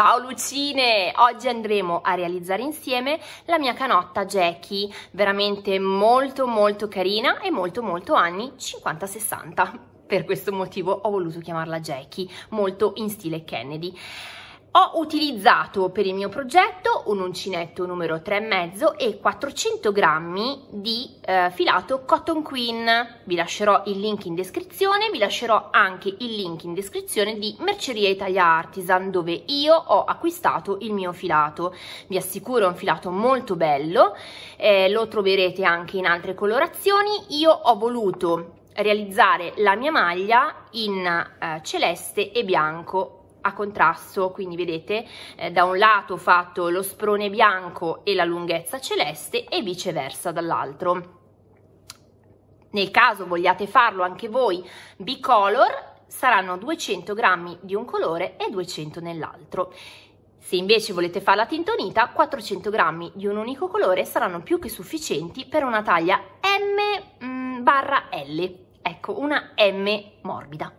Ciao Lucine! Oggi andremo a realizzare insieme la mia canotta Jackie, veramente molto molto carina e molto molto anni 50-60. Per questo motivo ho voluto chiamarla Jackie, molto in stile Kennedy. Ho utilizzato per il mio progetto un uncinetto numero 3,5 e 400 grammi di eh, filato Cotton Queen. Vi lascerò il link in descrizione, vi lascerò anche il link in descrizione di Merceria Italia Artisan dove io ho acquistato il mio filato. Vi assicuro è un filato molto bello, eh, lo troverete anche in altre colorazioni. Io ho voluto realizzare la mia maglia in eh, celeste e bianco a contrasto, quindi vedete eh, da un lato ho fatto lo sprone bianco e la lunghezza celeste e viceversa dall'altro. Nel caso vogliate farlo anche voi bicolor, saranno 200 grammi di un colore e 200 nell'altro. Se invece volete fare la tintonita, 400 grammi di un unico colore saranno più che sufficienti per una taglia M mm, barra L, ecco una M morbida.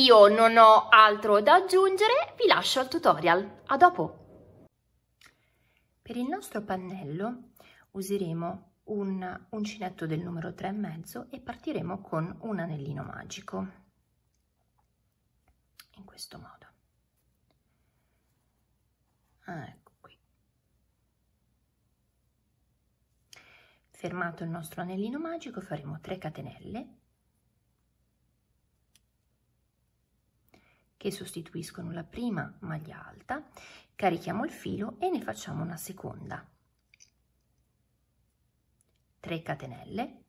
Io non ho altro da aggiungere, vi lascio al tutorial. A dopo! Per il nostro pannello useremo un uncinetto del numero 3,5 e mezzo e partiremo con un anellino magico, in questo modo. Ah, ecco qui. Fermato il nostro anellino magico faremo 3 catenelle che sostituiscono la prima maglia alta, carichiamo il filo e ne facciamo una seconda. 3 catenelle,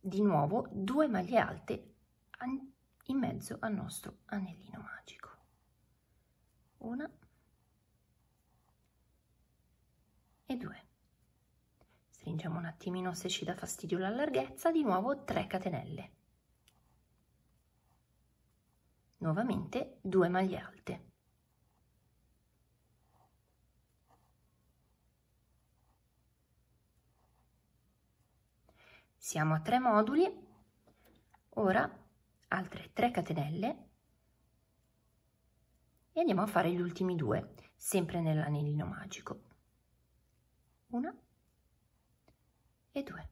di nuovo 2 maglie alte in mezzo al nostro anellino magico. Una e due. Stringiamo un attimino se ci dà fastidio la larghezza, di nuovo 3 catenelle nuovamente 2 maglie alte. Siamo a 3 moduli, ora altre 3 catenelle e andiamo a fare gli ultimi due, sempre nell'anellino magico. Una e due.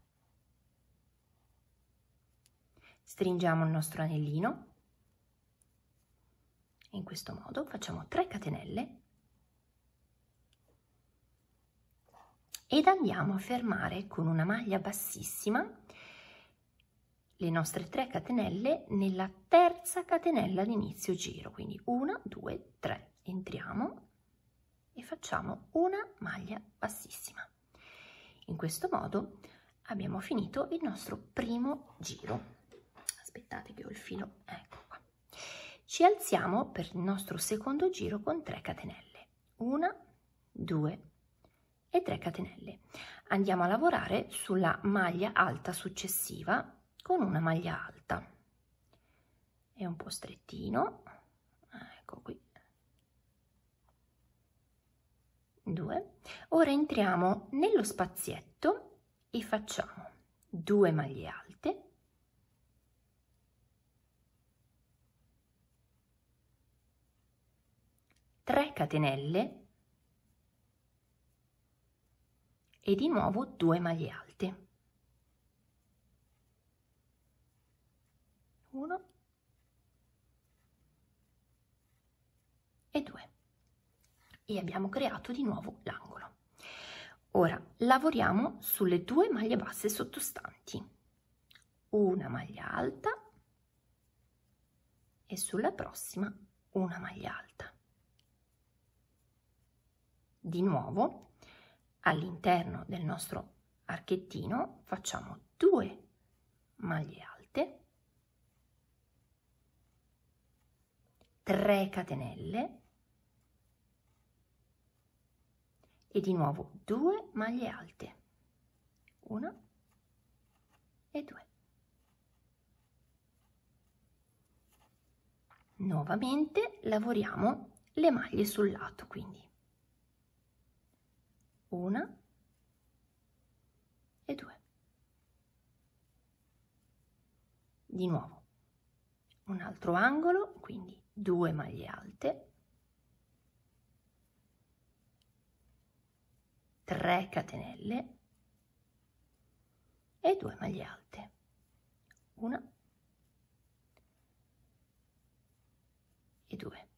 Stringiamo il nostro anellino in questo modo facciamo 3 catenelle ed andiamo a fermare con una maglia bassissima le nostre 3 catenelle nella terza catenella d'inizio giro quindi 1 2 3 entriamo e facciamo una maglia bassissima in questo modo abbiamo finito il nostro primo giro aspettate che ho il filo ecco ci alziamo per il nostro secondo giro con 3 catenelle. 1, 2 e 3 catenelle. Andiamo a lavorare sulla maglia alta successiva con una maglia alta. È un po' strettino. Ecco qui. 2. Ora entriamo nello spazietto e facciamo 2 maglie alte catenelle e di nuovo 2 maglie alte 1 e 2 e abbiamo creato di nuovo l'angolo ora lavoriamo sulle due maglie basse sottostanti una maglia alta e sulla prossima una maglia alta di nuovo, all'interno del nostro archettino facciamo due maglie alte, 3 catenelle e di nuovo due maglie alte, una e due. Nuovamente lavoriamo le maglie sul lato, quindi una e due. Di nuovo un altro angolo, quindi due maglie alte, tre catenelle e due maglie alte. Una e due.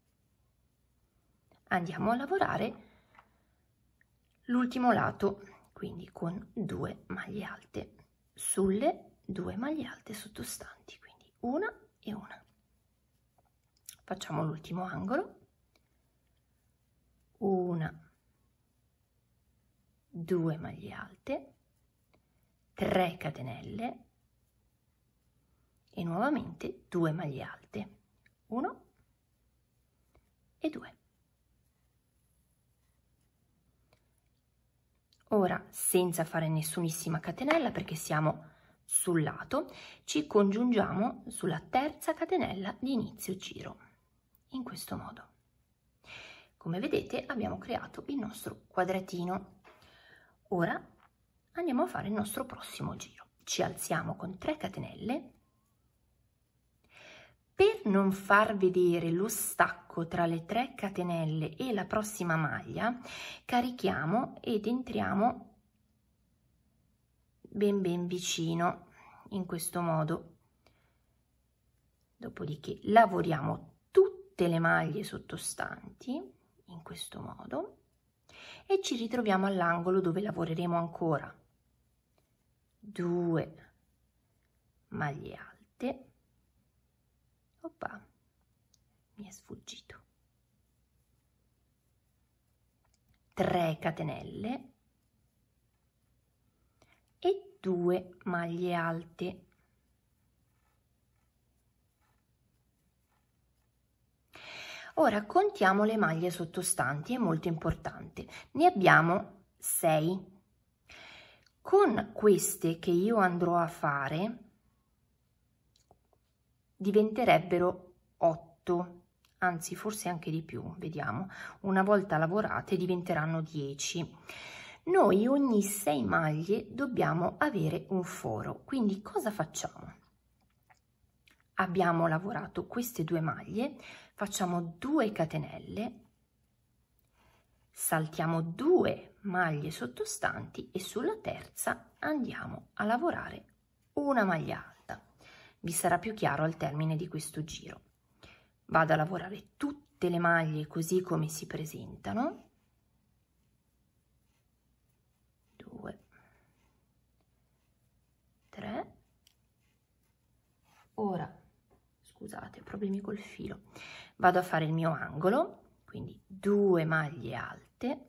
Andiamo a lavorare l'ultimo lato quindi con due maglie alte sulle due maglie alte sottostanti quindi una e una facciamo l'ultimo angolo una due maglie alte 3 catenelle e nuovamente 2 maglie alte 1 e 2 Ora, senza fare nessunissima catenella perché siamo sul lato, ci congiungiamo sulla terza catenella di inizio giro, in questo modo. Come vedete abbiamo creato il nostro quadratino. Ora andiamo a fare il nostro prossimo giro. Ci alziamo con 3 catenelle, per non far vedere lo stacco tra le tre catenelle e la prossima maglia, carichiamo ed entriamo ben ben vicino in questo modo. Dopodiché lavoriamo tutte le maglie sottostanti in questo modo e ci ritroviamo all'angolo dove lavoreremo ancora. Due maglie alte papà mi è sfuggito. 3 catenelle e 2 maglie alte. Ora contiamo le maglie sottostanti, è molto importante. Ne abbiamo 6. Con queste che io andrò a fare, diventerebbero 8, anzi forse anche di più, vediamo, una volta lavorate diventeranno 10. Noi ogni 6 maglie dobbiamo avere un foro, quindi cosa facciamo? Abbiamo lavorato queste due maglie, facciamo 2 catenelle, saltiamo 2 maglie sottostanti e sulla terza andiamo a lavorare una maglia vi sarà più chiaro al termine di questo giro. Vado a lavorare tutte le maglie così come si presentano. 2, 3. Ora, scusate, problemi col filo. Vado a fare il mio angolo, quindi due maglie alte.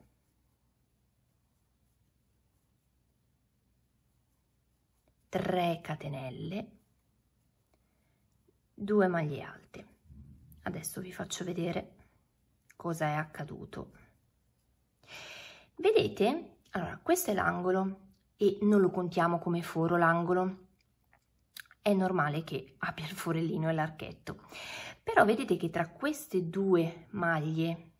Tre catenelle due maglie alte adesso vi faccio vedere cosa è accaduto vedete allora questo è l'angolo e non lo contiamo come foro l'angolo è normale che abbia il forellino e l'archetto però vedete che tra queste due maglie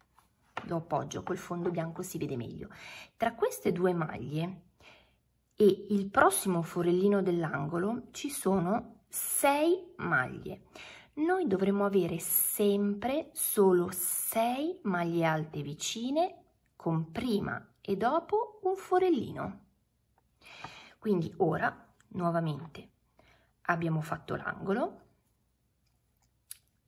lo appoggio col fondo bianco si vede meglio tra queste due maglie e il prossimo forellino dell'angolo ci sono 6 maglie. Noi dovremo avere sempre solo 6 maglie alte vicine con prima e dopo un forellino. Quindi ora, nuovamente, abbiamo fatto l'angolo.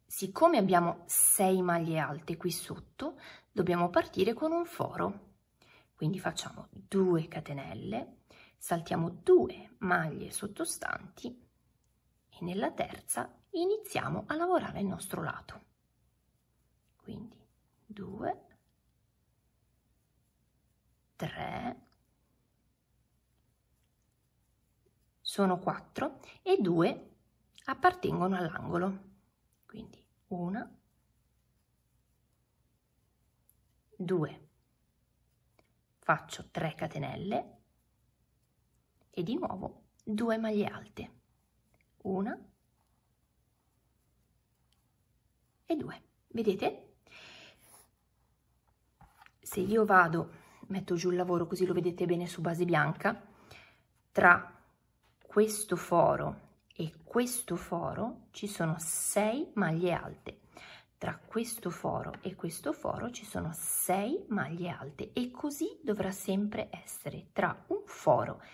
Siccome abbiamo 6 maglie alte qui sotto, dobbiamo partire con un foro. Quindi facciamo 2 catenelle, saltiamo 2 maglie sottostanti e nella terza iniziamo a lavorare il nostro lato. Quindi 2, 3, sono 4 e 2 appartengono all'angolo. Quindi 1, 2, faccio 3 catenelle e di nuovo 2 maglie alte una e due vedete se io vado metto giù il lavoro così lo vedete bene su base bianca tra questo foro e questo foro ci sono 6 maglie alte tra questo foro e questo foro ci sono 6 maglie alte e così dovrà sempre essere tra un foro e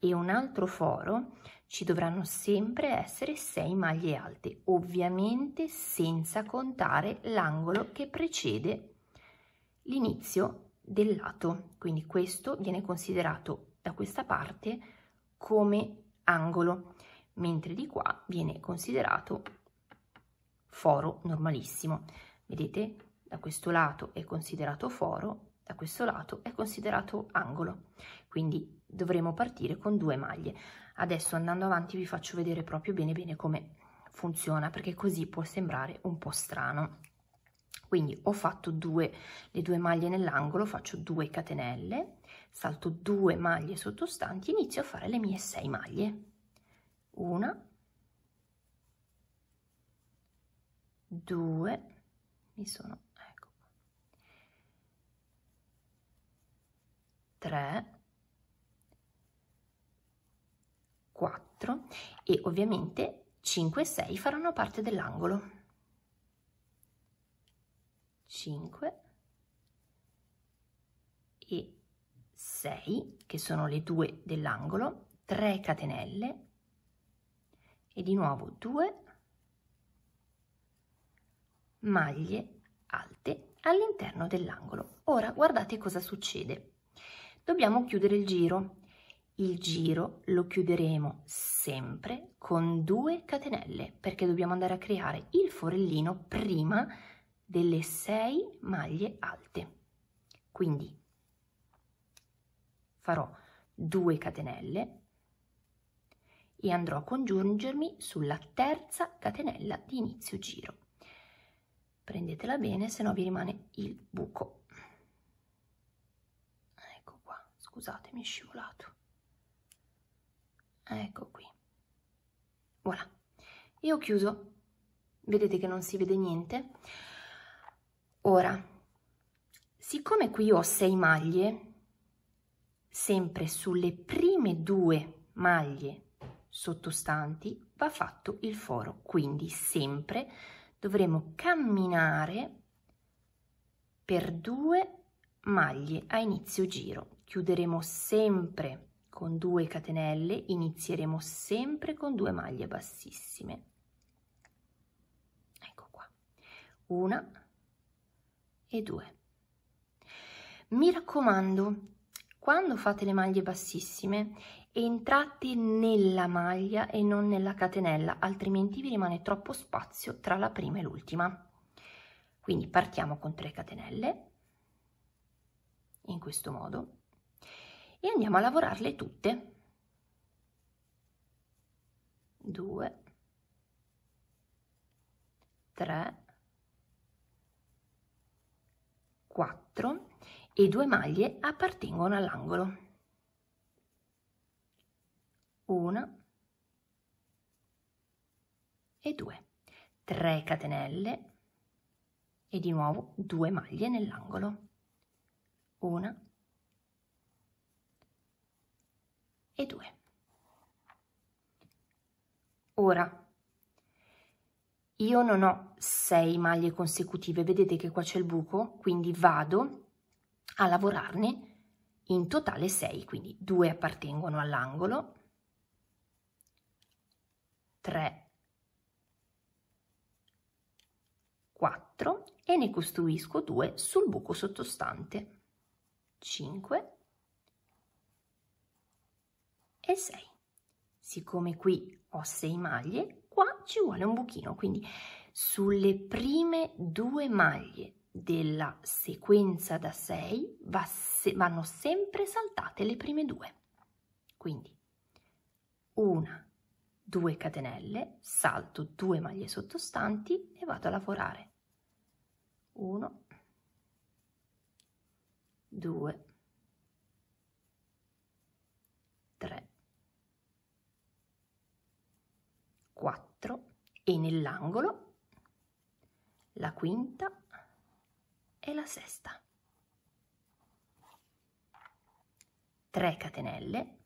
e un altro foro ci dovranno sempre essere 6 maglie alte, ovviamente senza contare l'angolo che precede l'inizio del lato. Quindi questo viene considerato da questa parte come angolo, mentre di qua viene considerato foro normalissimo. Vedete? Da questo lato è considerato foro, da questo lato è considerato angolo. Quindi dovremo partire con due maglie adesso andando avanti vi faccio vedere proprio bene bene come funziona perché così può sembrare un po strano quindi ho fatto due le due maglie nell'angolo faccio 2 catenelle salto 2 maglie sottostanti inizio a fare le mie 6 maglie una due mi sono ecco 3 4 e ovviamente 5 e 6 faranno parte dell'angolo. 5 e 6, che sono le due dell'angolo, 3 catenelle e di nuovo 2 maglie alte all'interno dell'angolo. Ora guardate cosa succede. Dobbiamo chiudere il giro il giro lo chiuderemo sempre con due catenelle perché dobbiamo andare a creare il forellino prima delle 6 maglie alte quindi farò 2 catenelle e andrò a congiungermi sulla terza catenella di inizio giro prendetela bene se no vi rimane il buco ecco qua scusate mi è scivolato Ah, ecco qui. Voilà. Io ho chiuso. Vedete che non si vede niente. Ora, siccome qui ho sei maglie, sempre sulle prime due maglie sottostanti va fatto il foro, quindi sempre dovremo camminare per due maglie a inizio giro. Chiuderemo sempre con 2 catenelle inizieremo sempre con 2 maglie bassissime ecco qua una e due mi raccomando quando fate le maglie bassissime entrate nella maglia e non nella catenella altrimenti vi rimane troppo spazio tra la prima e l'ultima quindi partiamo con 3 catenelle in questo modo e andiamo a lavorarle tutte. 2, 3, 4 e due maglie appartengono all'angolo. Una e due. 3 catenelle e di nuovo due maglie nell'angolo. Una e 2. Ora, io non ho 6 maglie consecutive, vedete che qua c'è il buco, quindi vado a lavorarne in totale 6, quindi 2 appartengono all'angolo, 3, 4 e ne costruisco 2 sul buco sottostante, 5, e 6. Siccome qui ho 6 maglie, qua ci vuole un buchino, quindi sulle prime due maglie della sequenza da 6 va se vanno sempre saltate le prime due. Quindi una, due catenelle, salto due maglie sottostanti e vado a lavorare. 1, 2, 3, e nell'angolo la quinta e la sesta. 3 catenelle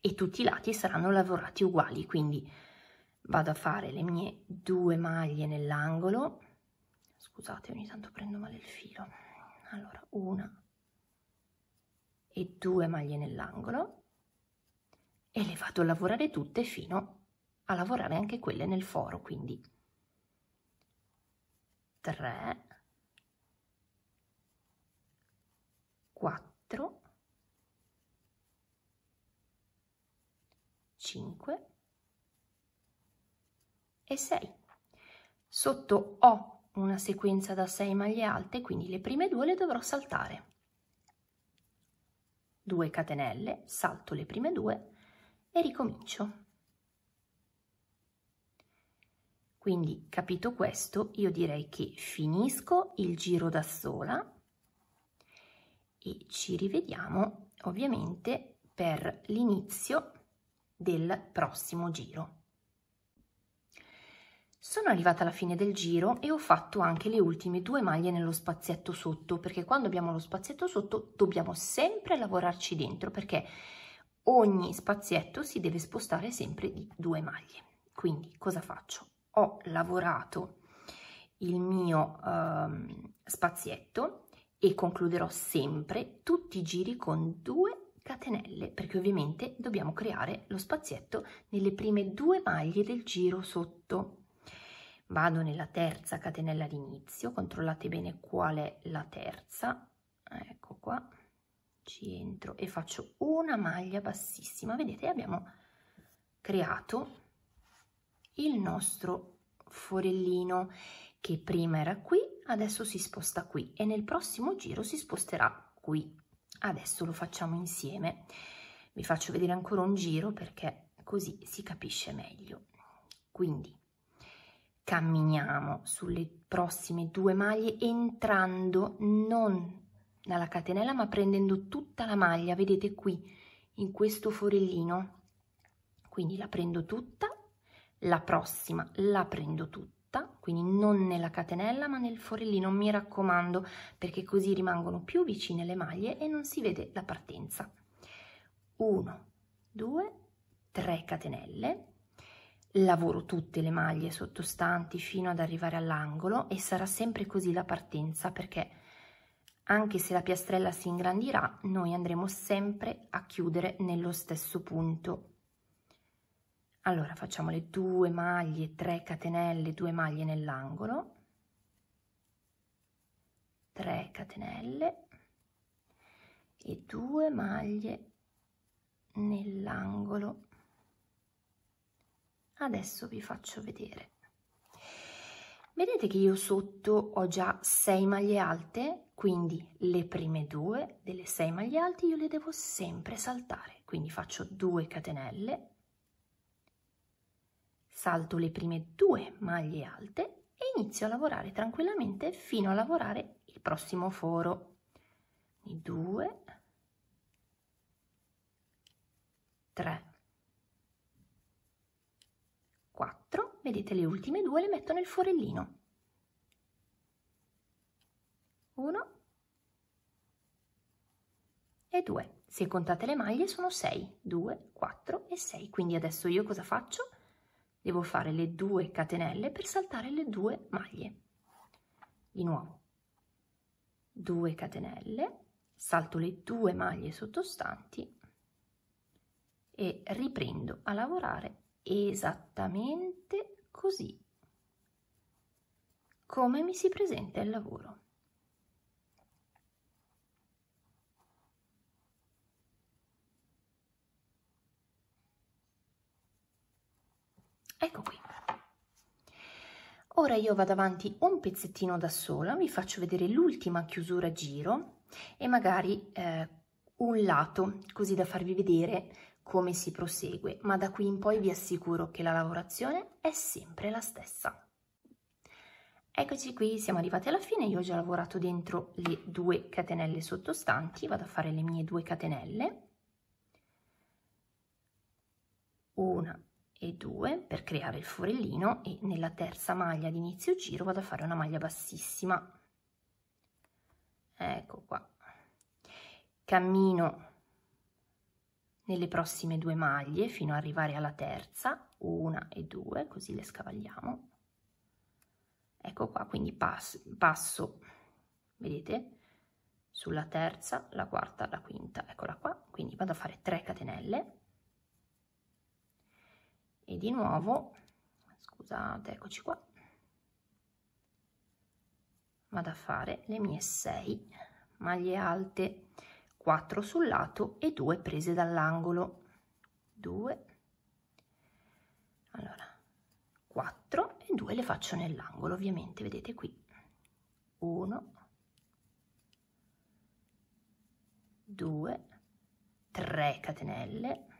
e tutti i lati saranno lavorati uguali, quindi vado a fare le mie due maglie nell'angolo, scusate ogni tanto prendo male il filo, allora una e due maglie nell'angolo e le vado a lavorare tutte fino a lavorare anche quelle nel foro, quindi 3, 4, 5 e 6. Sotto ho una sequenza da 6 maglie alte, quindi le prime due le dovrò saltare. 2 catenelle, salto le prime due e ricomincio. Quindi capito questo io direi che finisco il giro da sola e ci rivediamo ovviamente per l'inizio del prossimo giro. Sono arrivata alla fine del giro e ho fatto anche le ultime due maglie nello spazietto sotto perché quando abbiamo lo spazietto sotto dobbiamo sempre lavorarci dentro perché ogni spazietto si deve spostare sempre di due maglie. Quindi cosa faccio? ho lavorato il mio ehm, spazietto e concluderò sempre tutti i giri con due catenelle perché ovviamente dobbiamo creare lo spazietto nelle prime due maglie del giro sotto vado nella terza catenella all'inizio controllate bene qual è la terza ecco qua ci entro e faccio una maglia bassissima vedete abbiamo creato il nostro forellino che prima era qui, adesso si sposta qui e nel prossimo giro si sposterà qui. Adesso lo facciamo insieme. Vi faccio vedere ancora un giro perché così si capisce meglio. Quindi camminiamo sulle prossime due maglie entrando non dalla catenella ma prendendo tutta la maglia, vedete qui in questo forellino. Quindi la prendo tutta la prossima la prendo tutta, quindi non nella catenella ma nel forellino, mi raccomando, perché così rimangono più vicine le maglie e non si vede la partenza. 1, 2, 3 catenelle, lavoro tutte le maglie sottostanti fino ad arrivare all'angolo e sarà sempre così la partenza perché anche se la piastrella si ingrandirà, noi andremo sempre a chiudere nello stesso punto allora facciamo le due maglie 3 catenelle 2 maglie nell'angolo 3 catenelle e 2 maglie nell'angolo adesso vi faccio vedere vedete che io sotto ho già 6 maglie alte quindi le prime due delle 6 maglie alte io le devo sempre saltare quindi faccio 2 catenelle salto le prime due maglie alte e inizio a lavorare tranquillamente fino a lavorare il prossimo foro. Quindi 2, 3, 4, vedete le ultime due le metto nel forellino. 1 e 2. Se contate le maglie sono 6, 2, 4 e 6. Quindi adesso io cosa faccio? Devo fare le due catenelle per saltare le due maglie. Di nuovo. 2 catenelle, salto le due maglie sottostanti e riprendo a lavorare esattamente così come mi si presenta il lavoro. Ecco qui. Ora io vado avanti un pezzettino da sola, vi faccio vedere l'ultima chiusura giro e magari eh, un lato, così da farvi vedere come si prosegue, ma da qui in poi vi assicuro che la lavorazione è sempre la stessa. Eccoci qui, siamo arrivati alla fine, io ho già lavorato dentro le due catenelle sottostanti, vado a fare le mie due catenelle, una e 2 per creare il forellino e nella terza maglia di inizio giro vado a fare una maglia bassissima ecco qua cammino nelle prossime due maglie fino ad arrivare alla terza una e due così le scavagliamo ecco qua quindi passo, passo vedete sulla terza la quarta la quinta eccola qua quindi vado a fare 3 catenelle e di nuovo scusate eccoci qua vado a fare le mie 6 maglie alte 4 sul lato e 2 prese dall'angolo 2 allora 4 e 2 le faccio nell'angolo ovviamente vedete qui 1 2 3 catenelle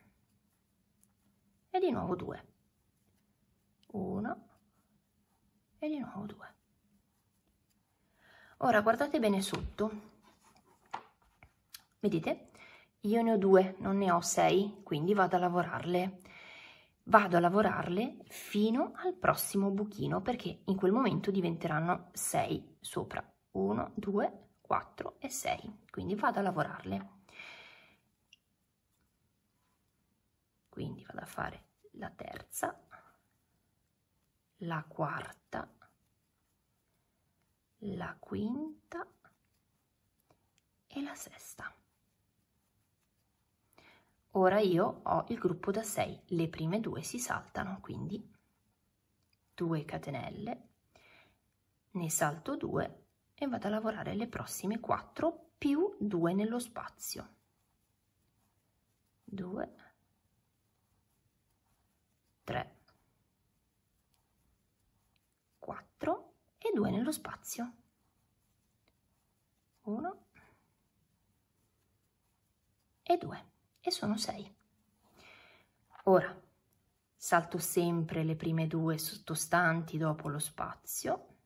e di nuovo 2 1 e di nuovo 2 ora guardate bene sotto vedete io ne ho 2, non ne ho 6, quindi vado a lavorarle vado a lavorarle fino al prossimo buchino perché in quel momento diventeranno 6 sopra 1 2 4 e 6 quindi vado a lavorarle quindi vado a fare la terza la quarta la quinta e la sesta ora io ho il gruppo da 6 le prime due si saltano quindi 2 catenelle ne salto 2 e vado a lavorare le prossime 4 più 2 nello spazio 2 3, 4 e 2 nello spazio. 1 e 2 e sono 6. Ora salto sempre le prime due sottostanti dopo lo spazio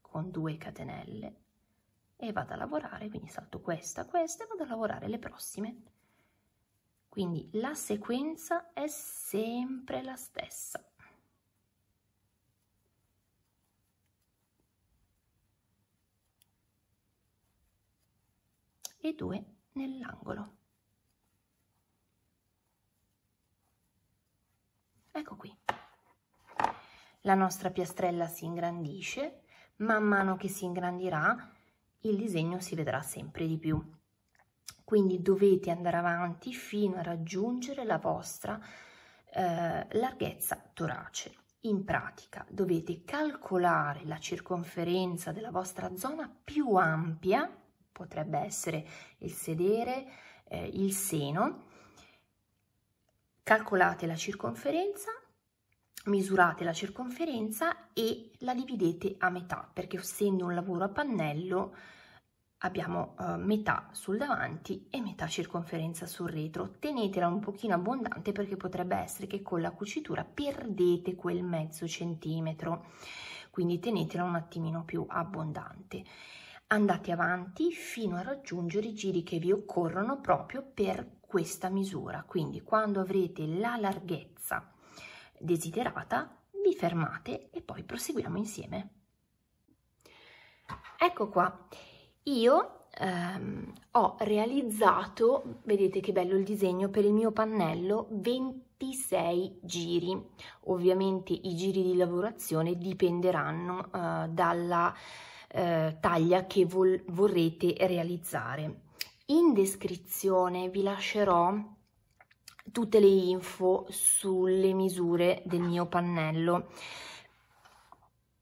con 2 catenelle e vado a lavorare, quindi salto questa, questa e vado a lavorare le prossime quindi la sequenza è sempre la stessa. E due nell'angolo. Ecco qui. La nostra piastrella si ingrandisce, man mano che si ingrandirà il disegno si vedrà sempre di più quindi dovete andare avanti fino a raggiungere la vostra eh, larghezza torace. In pratica dovete calcolare la circonferenza della vostra zona più ampia, potrebbe essere il sedere, eh, il seno, calcolate la circonferenza, misurate la circonferenza e la dividete a metà, perché essendo un lavoro a pannello abbiamo eh, metà sul davanti e metà circonferenza sul retro. Tenetela un pochino abbondante perché potrebbe essere che con la cucitura perdete quel mezzo centimetro, quindi tenetela un attimino più abbondante. Andate avanti fino a raggiungere i giri che vi occorrono proprio per questa misura, quindi quando avrete la larghezza desiderata vi fermate e poi proseguiamo insieme. Ecco qua io ehm, ho realizzato, vedete che bello il disegno, per il mio pannello 26 giri. Ovviamente i giri di lavorazione dipenderanno eh, dalla eh, taglia che vorrete realizzare. In descrizione vi lascerò tutte le info sulle misure del mio pannello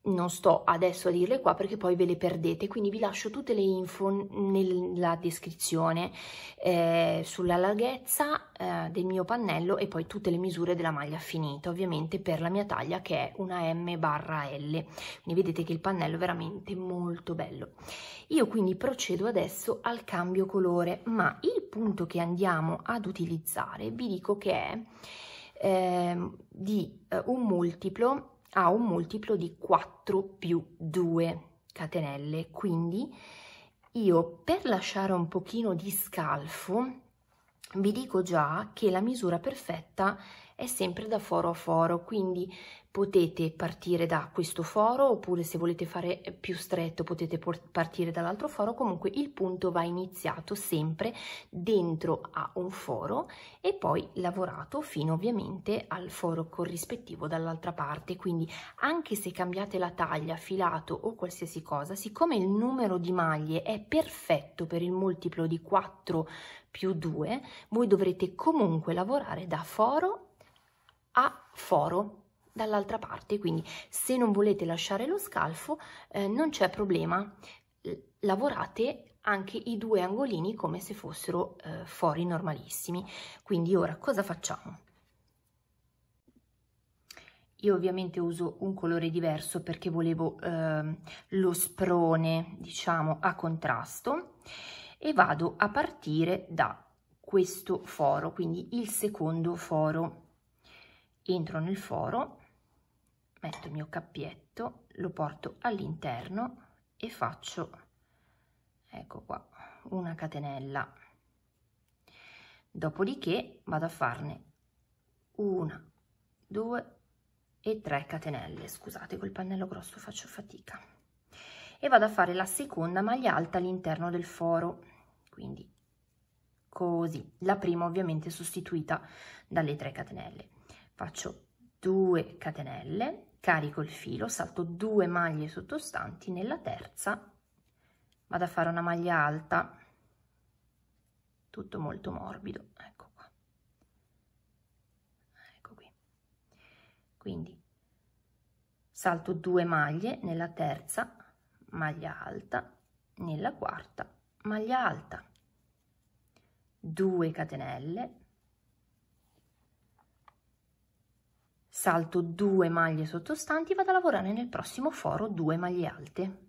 non sto adesso a dirle qua perché poi ve le perdete, quindi vi lascio tutte le info nella descrizione eh, sulla larghezza eh, del mio pannello e poi tutte le misure della maglia finita, ovviamente per la mia taglia che è una M barra L, quindi vedete che il pannello è veramente molto bello. Io quindi procedo adesso al cambio colore, ma il punto che andiamo ad utilizzare vi dico che è ehm, eh, di un multiplo ha un multiplo di 4 più 2 catenelle, quindi io per lasciare un pochino di scalfo vi dico già che la misura perfetta è è sempre da foro a foro, quindi potete partire da questo foro oppure se volete fare più stretto potete partire dall'altro foro, comunque il punto va iniziato sempre dentro a un foro e poi lavorato fino ovviamente al foro corrispettivo dall'altra parte, quindi anche se cambiate la taglia, filato o qualsiasi cosa, siccome il numero di maglie è perfetto per il multiplo di 4 più 2, voi dovrete comunque lavorare da foro a foro dall'altra parte, quindi se non volete lasciare lo scalfo eh, non c'è problema, lavorate anche i due angolini come se fossero eh, fori normalissimi. Quindi ora cosa facciamo? Io ovviamente uso un colore diverso perché volevo eh, lo sprone, diciamo, a contrasto e vado a partire da questo foro, quindi il secondo foro entro nel foro, metto il mio cappietto, lo porto all'interno e faccio, ecco qua, una catenella. Dopodiché vado a farne una, due e tre catenelle. Scusate, col pannello grosso faccio fatica. E vado a fare la seconda maglia alta all'interno del foro, quindi così. La prima ovviamente sostituita dalle tre catenelle faccio 2 catenelle, carico il filo, salto 2 maglie sottostanti, nella terza vado a fare una maglia alta, tutto molto morbido, ecco qua, ecco qui, quindi salto 2 maglie, nella terza maglia alta, nella quarta maglia alta, 2 catenelle, salto 2 maglie sottostanti vado a lavorare nel prossimo foro 2 maglie alte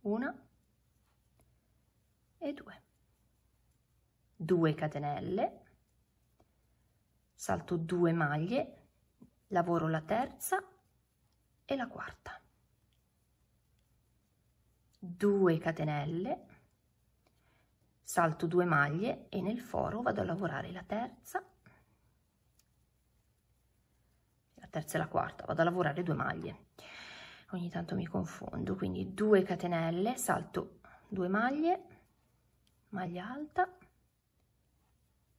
una e due 2 catenelle salto 2 maglie lavoro la terza e la quarta 2 catenelle salto 2 maglie e nel foro vado a lavorare la terza terza e la quarta, vado a lavorare due maglie. Ogni tanto mi confondo, quindi 2 catenelle, salto 2 maglie, maglia alta,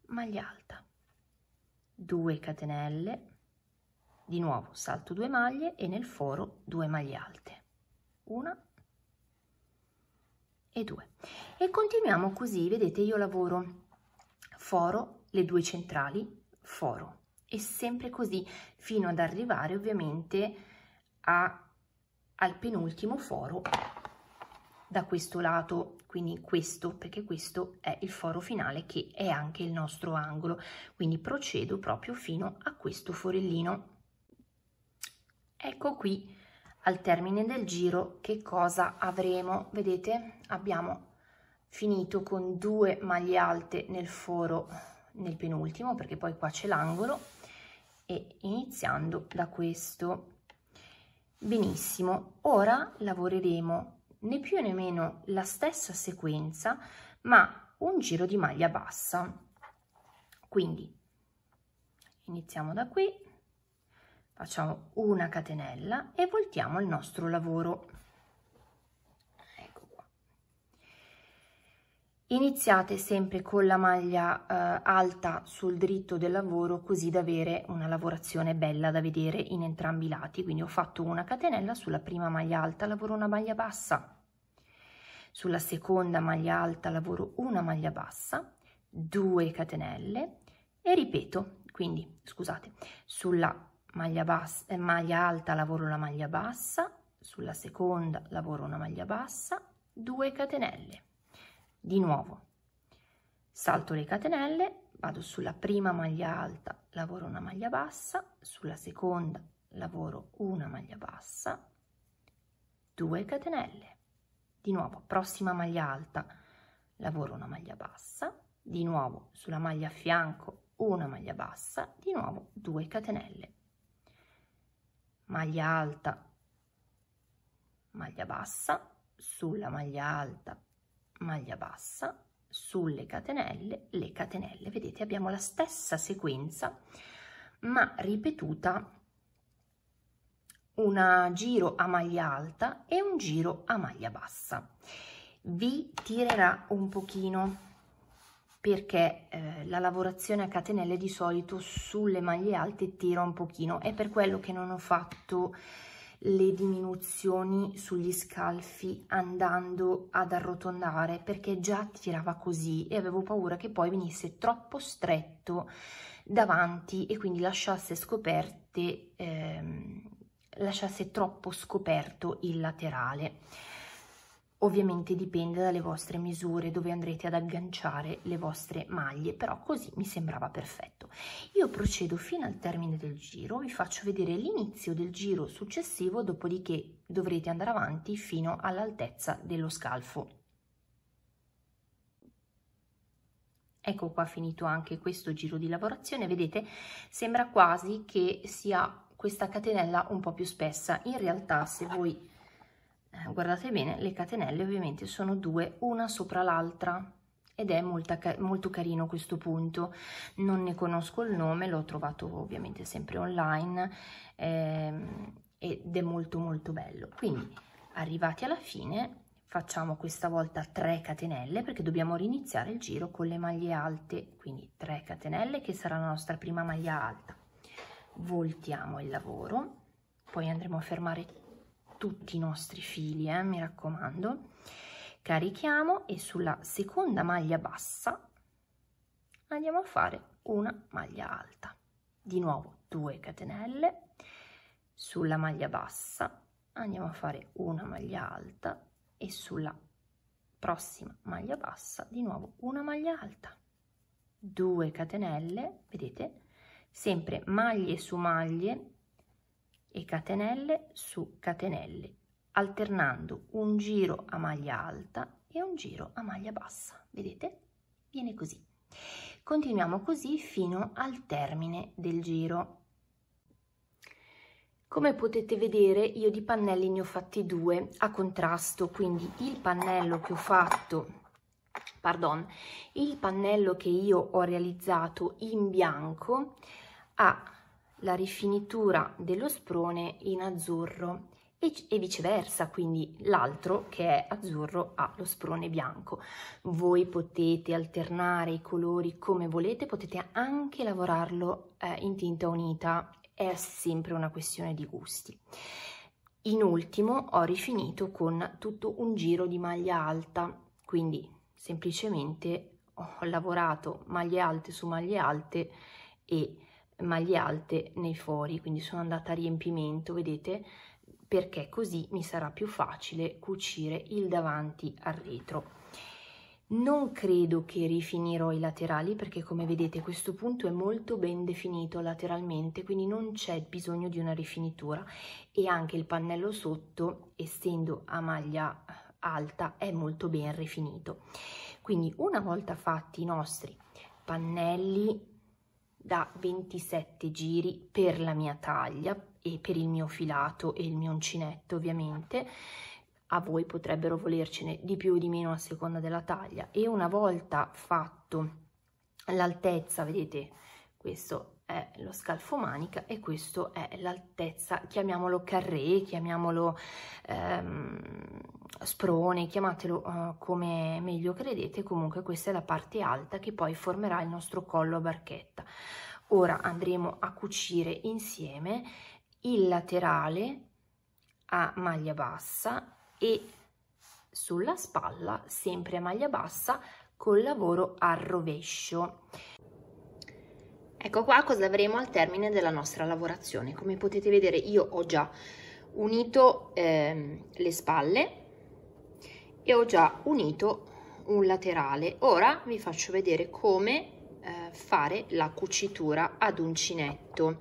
maglia alta, 2 catenelle, di nuovo salto 2 maglie e nel foro 2 maglie alte. Una e due. E continuiamo così, vedete io lavoro foro, le due centrali, foro, e sempre così fino ad arrivare ovviamente a, al penultimo foro da questo lato quindi questo perché questo è il foro finale che è anche il nostro angolo quindi procedo proprio fino a questo forellino ecco qui al termine del giro che cosa avremo vedete abbiamo finito con due maglie alte nel foro nel penultimo perché poi qua c'è l'angolo e iniziando da questo. Benissimo, ora lavoreremo né più né meno la stessa sequenza ma un giro di maglia bassa. Quindi iniziamo da qui, facciamo una catenella e voltiamo il nostro lavoro. Iniziate sempre con la maglia eh, alta sul dritto del lavoro così da avere una lavorazione bella da vedere in entrambi i lati. Quindi ho fatto una catenella sulla prima maglia alta, lavoro una maglia bassa. Sulla seconda maglia alta lavoro una maglia bassa, 2 catenelle e ripeto. Quindi, scusate, sulla maglia, bassa, eh, maglia alta lavoro la maglia bassa, sulla seconda lavoro una maglia bassa, 2 catenelle di nuovo, salto le catenelle, vado sulla prima maglia alta, lavoro una maglia bassa, sulla seconda lavoro una maglia bassa, 2 catenelle. Di nuovo, prossima maglia alta, lavoro una maglia bassa, di nuovo sulla maglia a fianco una maglia bassa, di nuovo 2 catenelle. Maglia alta, maglia bassa, sulla maglia alta maglia bassa sulle catenelle le catenelle vedete abbiamo la stessa sequenza ma ripetuta un giro a maglia alta e un giro a maglia bassa vi tirerà un pochino perché eh, la lavorazione a catenelle di solito sulle maglie alte tira un pochino è per quello che non ho fatto le diminuzioni sugli scalfi andando ad arrotondare perché già tirava così e avevo paura che poi venisse troppo stretto davanti e quindi lasciasse scoperte ehm, lasciasse troppo scoperto il laterale Ovviamente dipende dalle vostre misure, dove andrete ad agganciare le vostre maglie, però così mi sembrava perfetto. Io procedo fino al termine del giro, vi faccio vedere l'inizio del giro successivo, dopodiché dovrete andare avanti fino all'altezza dello scalfo. Ecco qua finito anche questo giro di lavorazione, vedete sembra quasi che sia questa catenella un po' più spessa, in realtà se voi eh, guardate bene, le catenelle ovviamente sono due, una sopra l'altra ed è molta, molto carino questo punto, non ne conosco il nome, l'ho trovato ovviamente sempre online ehm, ed è molto molto bello. Quindi arrivati alla fine facciamo questa volta 3 catenelle perché dobbiamo riniziare il giro con le maglie alte, quindi 3 catenelle che sarà la nostra prima maglia alta. Voltiamo il lavoro, poi andremo a fermare tutti i nostri fili, eh, mi raccomando. Carichiamo e sulla seconda maglia bassa andiamo a fare una maglia alta. Di nuovo 2 catenelle, sulla maglia bassa andiamo a fare una maglia alta e sulla prossima maglia bassa di nuovo una maglia alta. 2 catenelle, vedete? Sempre maglie su maglie e catenelle su catenelle alternando un giro a maglia alta e un giro a maglia bassa vedete viene così continuiamo così fino al termine del giro come potete vedere io di pannelli ne ho fatti due a contrasto quindi il pannello che ho fatto pardon il pannello che io ho realizzato in bianco ha la rifinitura dello sprone in azzurro e, e viceversa, quindi l'altro che è azzurro ha lo sprone bianco. Voi potete alternare i colori come volete, potete anche lavorarlo eh, in tinta unita, è sempre una questione di gusti. In ultimo ho rifinito con tutto un giro di maglia alta, quindi semplicemente ho lavorato maglie alte su maglie alte e maglie alte nei fori, quindi sono andata a riempimento, vedete? Perché così mi sarà più facile cucire il davanti al retro. Non credo che rifinirò i laterali perché come vedete questo punto è molto ben definito lateralmente quindi non c'è bisogno di una rifinitura e anche il pannello sotto essendo a maglia alta è molto ben rifinito. Quindi una volta fatti i nostri pannelli da 27 giri per la mia taglia e per il mio filato e il mio uncinetto ovviamente a voi potrebbero volercene di più o di meno a seconda della taglia e una volta fatto l'altezza vedete questo è lo scalfo manica e questo è l'altezza, chiamiamolo carré, chiamiamolo ehm, sprone, chiamatelo eh, come meglio credete, comunque questa è la parte alta che poi formerà il nostro collo a barchetta. Ora andremo a cucire insieme il laterale a maglia bassa e sulla spalla sempre a maglia bassa col lavoro al rovescio. Ecco qua cosa avremo al termine della nostra lavorazione. Come potete vedere io ho già unito eh, le spalle e ho già unito un laterale. Ora vi faccio vedere come eh, fare la cucitura ad uncinetto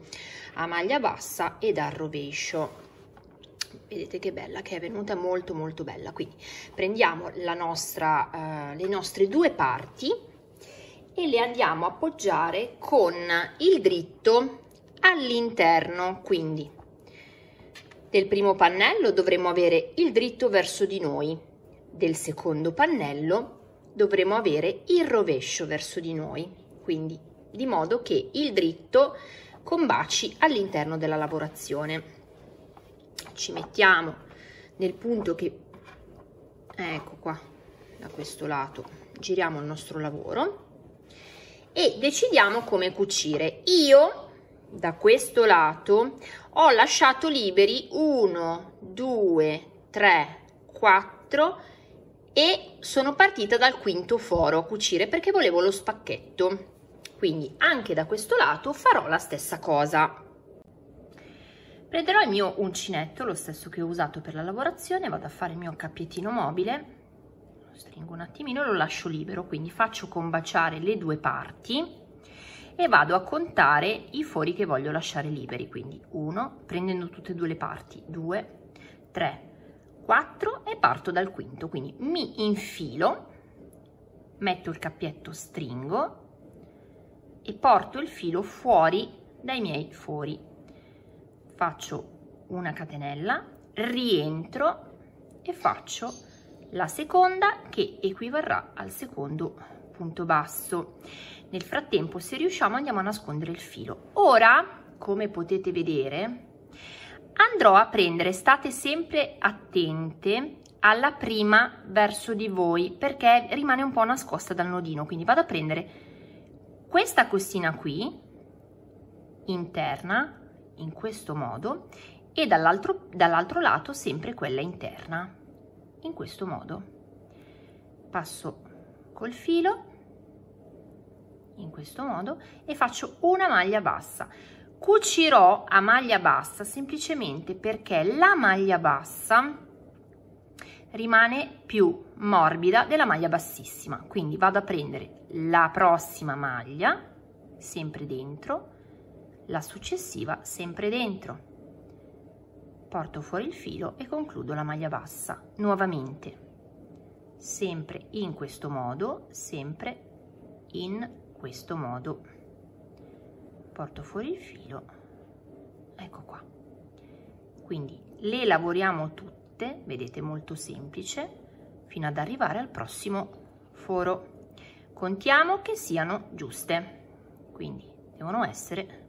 a maglia bassa ed al rovescio vedete che bella che è venuta molto molto bella quindi prendiamo la nostra eh, le nostre due parti e le andiamo a appoggiare con il dritto all'interno quindi del primo pannello dovremo avere il dritto verso di noi del secondo pannello dovremo avere il rovescio verso di noi quindi di modo che il dritto combaci all'interno della lavorazione ci mettiamo nel punto che ecco qua da questo lato giriamo il nostro lavoro e decidiamo come cucire. Io da questo lato ho lasciato liberi 1, 2, 3, 4 e sono partita dal quinto foro a cucire perché volevo lo spacchetto. Quindi anche da questo lato farò la stessa cosa. Prenderò il mio uncinetto, lo stesso che ho usato per la lavorazione, vado a fare il mio cappiettino mobile stringo un attimino lo lascio libero quindi faccio combaciare le due parti e vado a contare i fori che voglio lasciare liberi quindi 1 prendendo tutte e due le parti 2 3 4 e parto dal quinto quindi mi infilo metto il cappietto stringo e porto il filo fuori dai miei fori faccio una catenella rientro e faccio la seconda che equivarrà al secondo punto basso. Nel frattempo, se riusciamo, andiamo a nascondere il filo. Ora, come potete vedere, andrò a prendere, state sempre attente alla prima verso di voi perché rimane un po' nascosta dal nodino, quindi vado a prendere questa costina qui, interna, in questo modo, e dall'altro dall lato sempre quella interna in questo modo passo col filo in questo modo e faccio una maglia bassa cucirò a maglia bassa semplicemente perché la maglia bassa rimane più morbida della maglia bassissima quindi vado a prendere la prossima maglia sempre dentro la successiva sempre dentro porto fuori il filo e concludo la maglia bassa nuovamente sempre in questo modo sempre in questo modo porto fuori il filo ecco qua quindi le lavoriamo tutte vedete molto semplice fino ad arrivare al prossimo foro contiamo che siano giuste quindi devono essere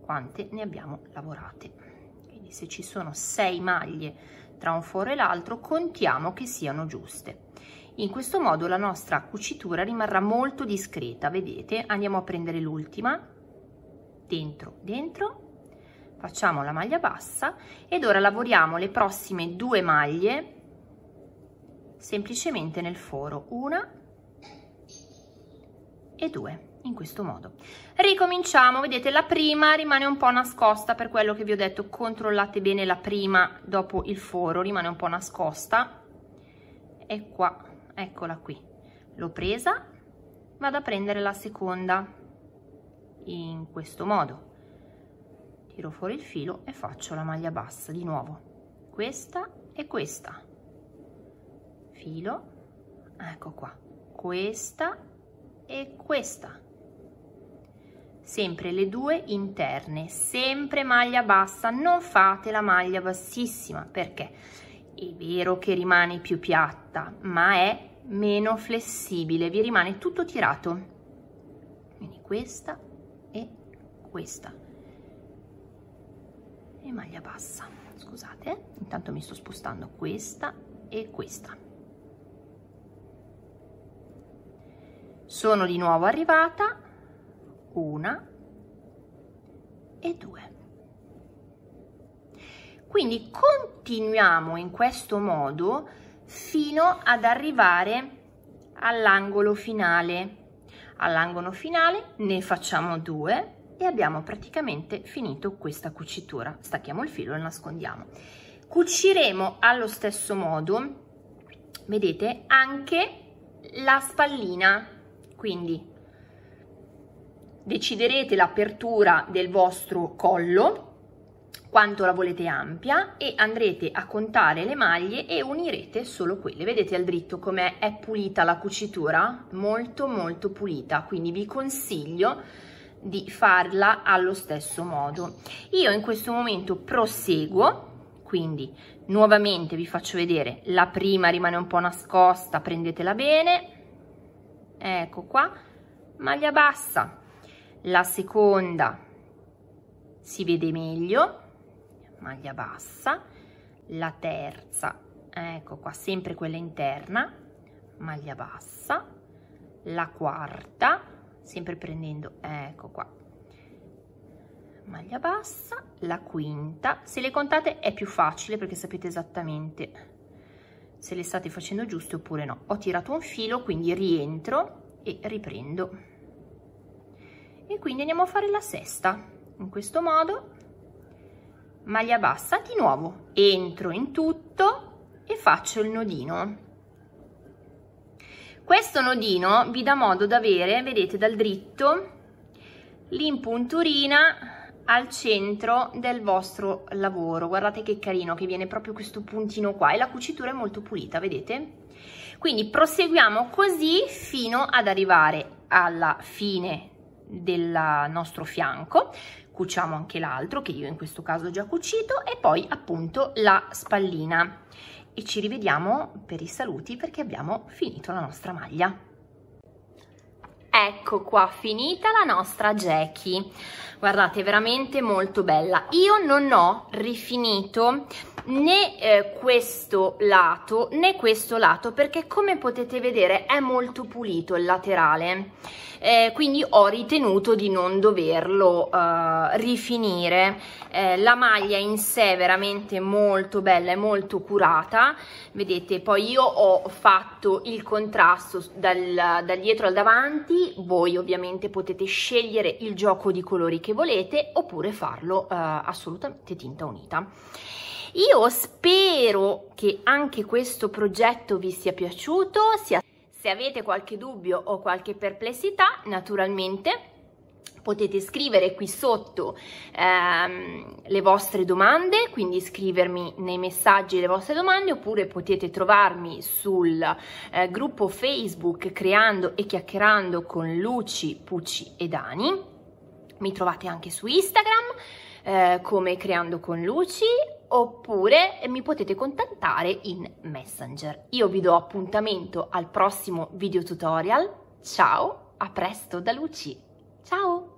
quante ne abbiamo lavorate quindi se ci sono 6 maglie tra un foro e l'altro contiamo che siano giuste. In questo modo la nostra cucitura rimarrà molto discreta, vedete? Andiamo a prendere l'ultima, dentro, dentro, facciamo la maglia bassa ed ora lavoriamo le prossime due maglie semplicemente nel foro, una e due in questo modo. Ricominciamo, vedete la prima rimane un po' nascosta per quello che vi ho detto, controllate bene la prima dopo il foro, rimane un po' nascosta. E qua, eccola qui, l'ho presa, vado a prendere la seconda in questo modo. Tiro fuori il filo e faccio la maglia bassa di nuovo, questa e questa. Filo, ecco qua, questa e questa sempre le due interne sempre maglia bassa non fate la maglia bassissima perché è vero che rimane più piatta ma è meno flessibile vi rimane tutto tirato quindi questa e questa e maglia bassa scusate eh. intanto mi sto spostando questa e questa sono di nuovo arrivata una e due. Quindi continuiamo in questo modo fino ad arrivare all'angolo finale. All'angolo finale ne facciamo due e abbiamo praticamente finito questa cucitura. Stacchiamo il filo e nascondiamo. Cuciremo allo stesso modo, vedete, anche la spallina. Quindi deciderete l'apertura del vostro collo quanto la volete ampia e andrete a contare le maglie e unirete solo quelle. Vedete al dritto com'è è pulita la cucitura? Molto molto pulita, quindi vi consiglio di farla allo stesso modo. Io in questo momento proseguo, quindi nuovamente vi faccio vedere, la prima rimane un po' nascosta, prendetela bene, ecco qua, maglia bassa, la seconda si vede meglio maglia bassa la terza ecco qua sempre quella interna maglia bassa la quarta sempre prendendo ecco qua maglia bassa la quinta se le contate è più facile perché sapete esattamente se le state facendo giuste oppure no ho tirato un filo quindi rientro e riprendo e quindi andiamo a fare la sesta in questo modo maglia bassa di nuovo entro in tutto e faccio il nodino questo nodino vi dà modo di avere vedete dal dritto l'impunturina al centro del vostro lavoro guardate che carino che viene proprio questo puntino qua e la cucitura è molto pulita vedete quindi proseguiamo così fino ad arrivare alla fine del nostro fianco cuciamo anche l'altro che io in questo caso ho già cucito e poi appunto la spallina e ci rivediamo per i saluti perché abbiamo finito la nostra maglia Ecco qua finita la nostra Jackie, guardate veramente molto bella. Io non ho rifinito né eh, questo lato né questo lato perché come potete vedere è molto pulito il laterale eh, quindi ho ritenuto di non doverlo eh, rifinire eh, la maglia in sé è veramente molto bella e molto curata vedete poi io ho fatto il contrasto dal, dal dietro al davanti voi ovviamente potete scegliere il gioco di colori che volete oppure farlo eh, assolutamente tinta unita io spero che anche questo progetto vi sia piaciuto, sia... se avete qualche dubbio o qualche perplessità, naturalmente potete scrivere qui sotto ehm, le vostre domande, quindi scrivermi nei messaggi le vostre domande oppure potete trovarmi sul eh, gruppo Facebook Creando e Chiacchierando con Luci, Pucci e Dani. Mi trovate anche su Instagram eh, come Creando con Luci oppure mi potete contattare in Messenger. Io vi do appuntamento al prossimo video tutorial. Ciao, a presto da Luci. Ciao!